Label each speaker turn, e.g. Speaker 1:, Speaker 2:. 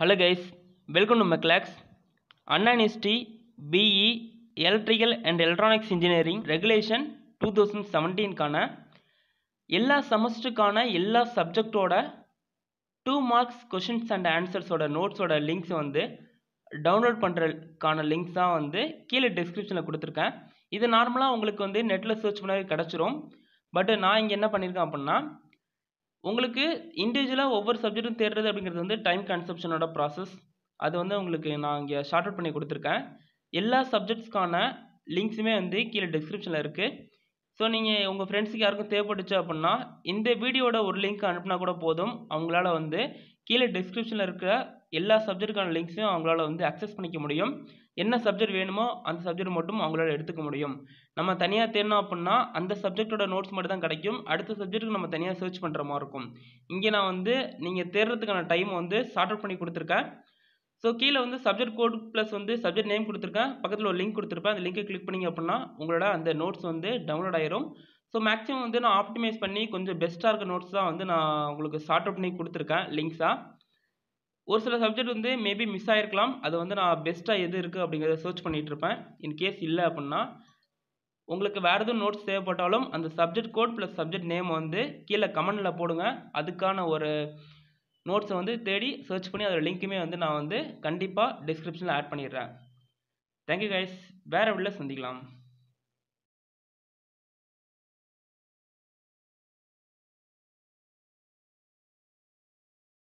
Speaker 1: hello guys welcome to மெக்லாக்ஸ் Anna university BE electrical and electronics engineering regulation two thousand செவன்டீனுக்கான எல்லா செமஸ்டருக்கான எல்லா சப்ஜெக்டோட டூ மார்க்ஸ் கொஷின்ஸ் அண்ட் ஆன்சர்ஸோட நோட்ஸோட லிங்க்ஸ் வந்து டவுன்லோட் பண்ணுறதுக்கான லிங்க்ஸ் தான் வந்து கீழே டிஸ்கிரிப்ஷனில் கொடுத்துருக்கேன் இது நார்மலாக உங்களுக்கு வந்து நெட்டில் சர்ச் பண்ணவே கிடச்சிரும் பட் நான் இங்கே என்ன பண்ணியிருக்கேன் அப்படின்னா உங்களுக்கு இண்டிவிஜுவலாக ஒவ்வொரு சப்ஜெக்ட்டும் தேடுறது அப்படிங்கிறது வந்து டைம் கன்சப்ஷனோட ப்ராசஸ் அது வந்து உங்களுக்கு நான் இங்கே ஷார்ட் அவுட் பண்ணி கொடுத்துருக்கேன் எல்லா சப்ஜெக்ட்ஸ்க்கான லிங்க்ஸுமே வந்து கீழே டிஸ்கிரிப்ஷனில் இருக்குது ஸோ நீங்கள் உங்கள் ஃப்ரெண்ட்ஸுக்கு யாருக்கும் தேவைப்பட்டுச்சு அப்படின்னா இந்த வீடியோட ஒரு லிங்க் அனுப்புனா கூட போதும் அவங்களால வந்து கீழே டிஸ்கிரிப்ஷனில் இருக்கிற எல்லா சப்ஜெக்ட்டுக்கான லிங்க்ஸையும் அவங்களால வந்து அக்சஸ் பண்ணிக்க முடியும் என்ன சப்ஜெக்ட் வேணுமோ அந்த சப்ஜெக்ட் மட்டும் அவங்களால எடுத்துக்க முடியும் நம்ம தனியாக தேடணும் அப்படின்னா அந்த சப்ஜெக்டோட நோட்ஸ் மட்டும் தான் கிடைக்கும் அடுத்த சப்ஜெக்ட்டுக்கு நம்ம தனியாக சர்ச் பண்ணுற மாதிரி இருக்கும் இங்கே நான் வந்து நீங்கள் தேடுறதுக்கான டைம் வந்து ஷார்ட் அவுட் பண்ணி கொடுத்துருக்கேன் ஸோ கீழே வந்து சப்ஜெக்ட் கோட் ப்ளஸ் வந்து சப்ஜெக்ட் நேம் கொடுத்துருக்கேன் பக்கத்தில் ஒரு லிங்க் கொடுத்துருப்பேன் அந்த லிங்கை கிளிக் பண்ணிங்க அப்படின்னா உங்களோட அந்த நோட்ஸ் வந்து டவுன்லோட் ஆயிரும் ஸோ மேக்ஸிமம் வந்து நான் ஆப்டிமைஸ் பண்ணி கொஞ்சம் பெஸ்ட்டாக இருக்க நோட்ஸ் தான் வந்து நான் உங்களுக்கு ஷார்ட் அவுட் பண்ணி கொடுத்துருக்கேன் லிங்க்ஸாக ஒரு சில சப்ஜெக்ட் வந்து மேபி மிஸ் ஆகிருக்கலாம் அது வந்து நான் பெஸ்ட்டாக எது இருக்குது அப்படிங்கிறத சர்ச் பண்ணிகிட்ருப்பேன் கேஸ் இல்லை அப்படின்னா உங்களுக்கு வேறு எதுவும் நோட்ஸ் தேவைப்பட்டாலும் அந்த subject code plus subject name வந்து கீழே கமெண்டில் போடுங்க அதுக்கான ஒரு நோட்ஸை வந்து தேடி சர்ச் பண்ணி அதோட லிங்க்குமே வந்து நான் வந்து கண்டிப்பாக டிஸ்கிரிப்ஷனில் ஆட் பண்ணிடுறேன் தேங்க்யூ கைஸ் வேறு வீட்டில் சந்திக்கலாம்